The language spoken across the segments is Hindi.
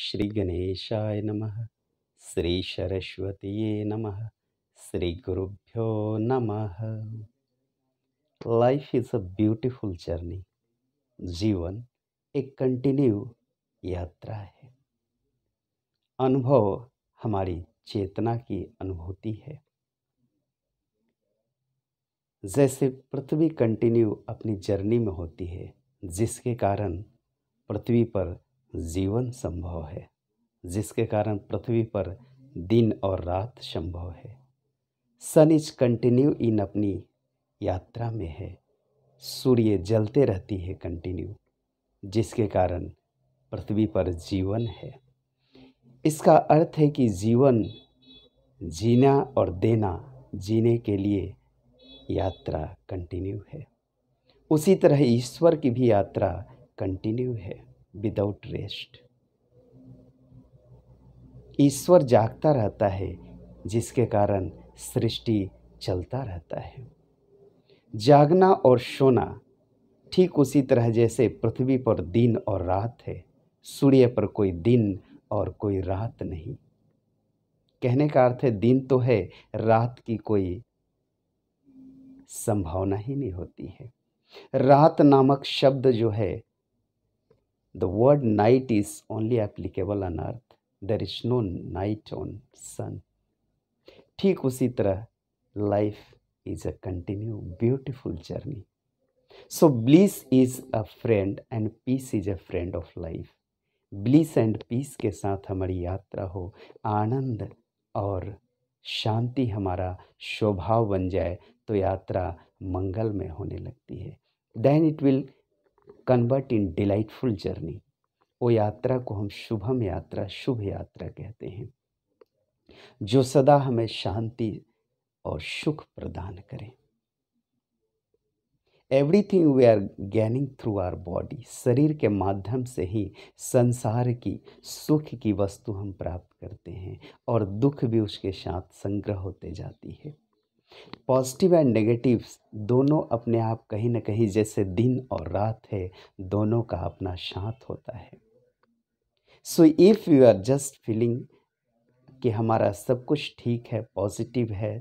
श्री गणेशाय नमः सरस्वती नमः गुरुभ्यो नमः life is a beautiful journey जीवन एक कंटिन्यू यात्रा है अनुभव हमारी चेतना की अनुभूति है जैसे पृथ्वी कंटिन्यू अपनी जर्नी में होती है जिसके कारण पृथ्वी पर जीवन संभव है जिसके कारण पृथ्वी पर दिन और रात संभव है सन इज कंटिन्यू इन अपनी यात्रा में है सूर्य जलते रहती है कंटिन्यू जिसके कारण पृथ्वी पर जीवन है इसका अर्थ है कि जीवन जीना और देना जीने के लिए यात्रा कंटिन्यू है उसी तरह ईश्वर की भी यात्रा कंटिन्यू है विदाउट रेस्ट ईश्वर जागता रहता है जिसके कारण सृष्टि चलता रहता है जागना और सोना ठीक उसी तरह जैसे पृथ्वी पर दिन और रात है सूर्य पर कोई दिन और कोई रात नहीं कहने का अर्थ है दिन तो है रात की कोई संभावना ही नहीं होती है रात नामक शब्द जो है the word night is only applicable on earth there is no night on sun ठीक उसी तरह life is a continue beautiful journey so bliss is a friend and peace is a friend of life bliss and peace के साथ हमारी यात्रा हो आनंद और शांति हमारा स्वभाव बन जाए तो यात्रा मंगल में होने लगती है then it will convert in delightful journey वो यात्रा को हम शुभम यात्रा शुभ यात्रा कहते हैं जो सदा हमें शांति और सुख प्रदान करें everything we are gaining through our body शरीर के माध्यम से ही संसार की सुख की वस्तु हम प्राप्त करते हैं और दुख भी उसके साथ संग्रह होते जाती है पॉजिटिव एंड नेगेटिव दोनों अपने आप कहीं ना कहीं जैसे दिन और रात है दोनों का अपना साथ होता है so if you are just feeling कि हमारा सब कुछ ठीक है पॉजिटिव है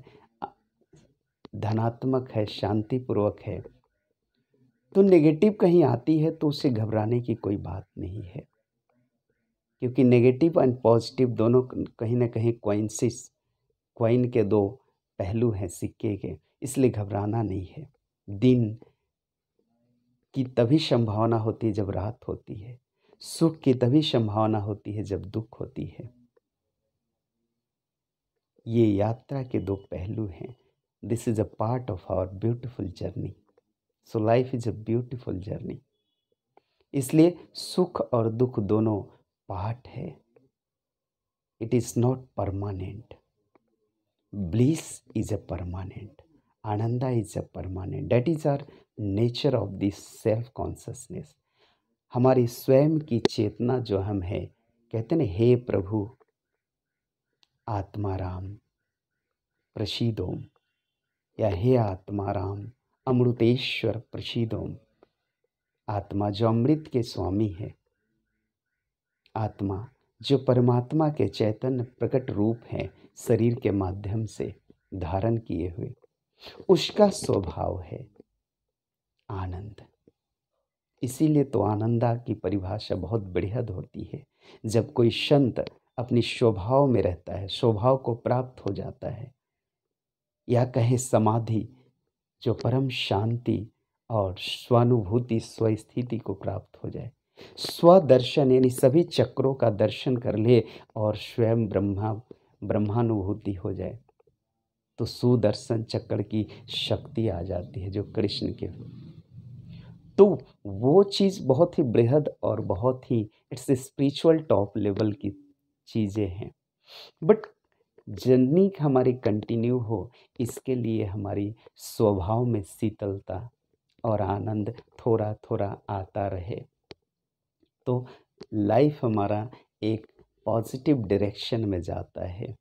धनात्मक है शांतिपूर्वक है तो नेगेटिव कहीं आती है तो उसे घबराने की कोई बात नहीं है क्योंकि नेगेटिव एंड पॉजिटिव दोनों कहीं ना कहीं क्वाइंसिस क्वाइन के दो पहलू हैं सिक्के के इसलिए घबराना नहीं है दिन की तभी संभावना होती है जब रात होती है सुख की तभी संभावना होती है जब दुख होती है ये यात्रा के दो पहलू हैं this is a part of our beautiful journey so life is a beautiful journey इसलिए सुख और दुख दोनों पार्ट है it is not permanent bliss is a permanent आनंदा is a permanent that is our nature of this self consciousness हमारी स्वयं की चेतना जो हम है कहते ना हे प्रभु आत्मा राम प्रसीदोम या हे आत्मा राम अमृतेश्वर प्रसिदोम आत्मा जो अमृत के स्वामी है आत्मा जो परमात्मा के चैतन्य प्रकट रूप है शरीर के माध्यम से धारण किए हुए उसका स्वभाव है आनंद इसीलिए तो आनंदा की परिभाषा बहुत बेहद होती है जब कोई संत अपने स्वभाव में रहता है स्वभाव को प्राप्त हो जाता है या कहें समाधि जो परम शांति और स्वानुभूति स्वस्थिति को प्राप्त हो जाए स्वदर्शन यानी सभी चक्रों का दर्शन कर ले और स्वयं ब्रह्मा ब्रह्मानुभूति हो जाए तो सुदर्शन चक्र की शक्ति आ जाती है जो कृष्ण के तो वो चीज़ बहुत ही बृहद और बहुत ही इट्स स्पिरिचुअल टॉप लेवल की चीज़ें हैं बट जर्नी हमारी कंटिन्यू हो इसके लिए हमारी स्वभाव में शीतलता और आनंद थोड़ा थोड़ा आता रहे तो लाइफ हमारा एक पॉजिटिव डायरेक्शन में जाता है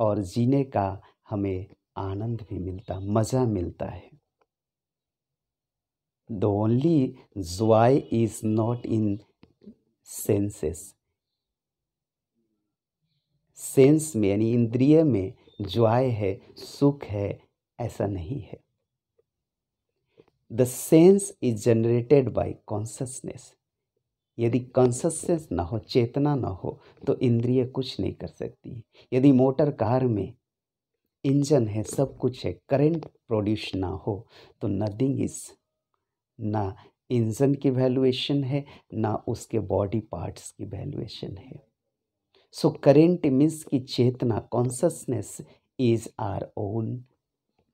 और जीने का हमें आनंद भी मिलता मज़ा मिलता है the only joy is not in senses sense में यानी इंद्रिय में ज्वाय है सुख है ऐसा नहीं है the sense is generated by consciousness यदि कॉन्सियसनेस ना हो चेतना ना हो तो इंद्रिय कुछ नहीं कर सकती यदि मोटर कार में इंजन है सब कुछ है करंट प्रोड्यूस ना हो तो नथिंग इज ना इंजन की वैल्यूएशन है ना उसके बॉडी पार्ट्स की वैल्यूएशन है सो करेंट मीन्स की चेतना कॉन्सियसनेस इज आर ओन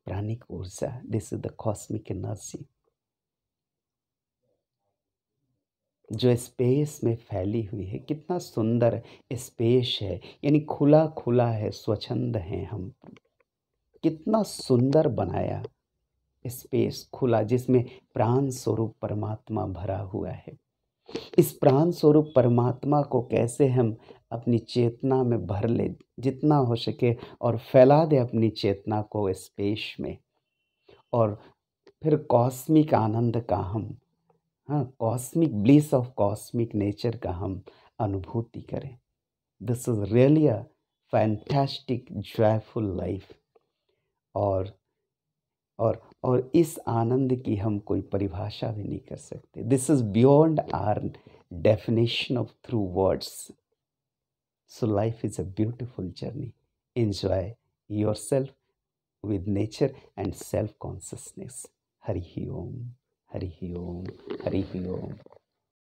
प्राणिक ऊर्जा this is the cosmic energy जो स्पेस में फैली हुई है कितना सुंदर स्पेस है यानी खुला खुला है स्वच्छंद है हम कितना सुंदर बनाया स्पेस खुला जिसमें प्राण स्वरूप परमात्मा भरा हुआ है इस प्राण स्वरूप परमात्मा को कैसे हम अपनी चेतना में भर ले जितना हो सके और फैला दे अपनी चेतना को स्पेस में और फिर कॉस्मिक आनंद का हम हाँ cosmic bliss of cosmic nature का हम अनुभूति करें this is really a fantastic joyful life और और और इस आनंद की हम कोई परिभाषा भी नहीं कर सकते this is beyond our definition of through words so life is a beautiful journey nature and self consciousness Hari ही ओम हरी ही ओम हरी ही ओम